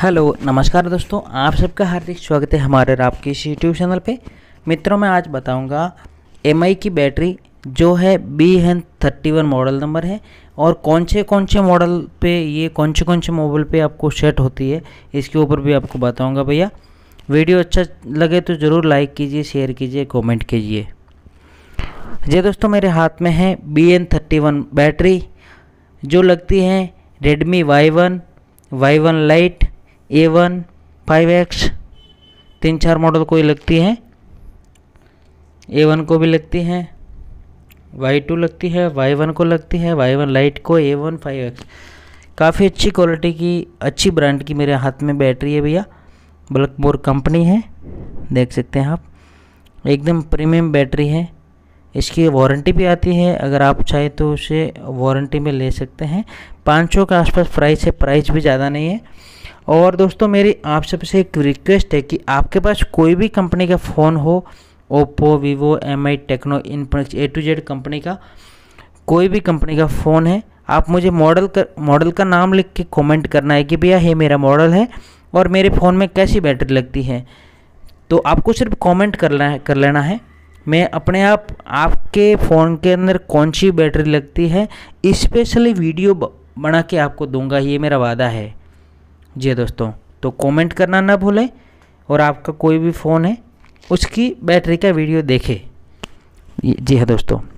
hello नमस्कार दोस्तों आप सबका हार्दिक स्वागत है हमारे आपके इस यूट्यूब चैनल पे मित्रों मैं आज बताऊंगा एम की बैटरी जो है B N thirty one model number है और कौन से कौन से मॉडल पे ये कौन से कौन से मोबाइल पे आपको सेट होती है इसके ऊपर भी आपको बताऊंगा भैया वीडियो अच्छा लगे तो ज़रूर लाइक कीजिए शेयर कीजिए कॉमेंट कीजिए जी दोस्तों मेरे हाथ में है B N thirty one battery जो लगती है Redmi Y one Y one lite A one five X तीन चार मॉडल कोई लगती है ए वन को भी लगती है वाई टू लगती है वाई वन को लगती है वाई वन लाइट को ए वन फाइव एक्स काफ़ी अच्छी क्वालिटी की अच्छी ब्रांड की मेरे हाथ में बैटरी है भैया बल्क बोर कंपनी है देख सकते हैं आप एकदम प्रीमियम बैटरी है इसकी वारंटी भी आती है अगर आप चाहें तो उसे वारंटी में ले सकते हैं सौ के आसपास प्राइस है प्राइस भी ज़्यादा नहीं है और दोस्तों मेरी आप सबसे एक रिक्वेस्ट है कि आपके पास कोई भी कंपनी का फ़ोन हो Oppo Vivo M I Tecno Infinix A to Z company का कोई भी कंपनी का फ़ोन है आप मुझे मॉडल कर मॉडल का नाम लिख के कमेंट करना है कि भैया ये मेरा मॉडल है और मेरे फ़ोन में कैसी बैटरी लगती है तो आपको सिर्फ कमेंट करना है कर लेना है मैं अपने आप आपके फ़ोन के अंदर कौन सी बैटरी लगती है स्पेशली वीडियो बना के आपको दूंगा ये मेरा वादा है जी दोस्तों तो कमेंट करना ना भूलें और आपका कोई भी फ़ोन है उसकी बैटरी का वीडियो देखें जी हाँ दोस्तों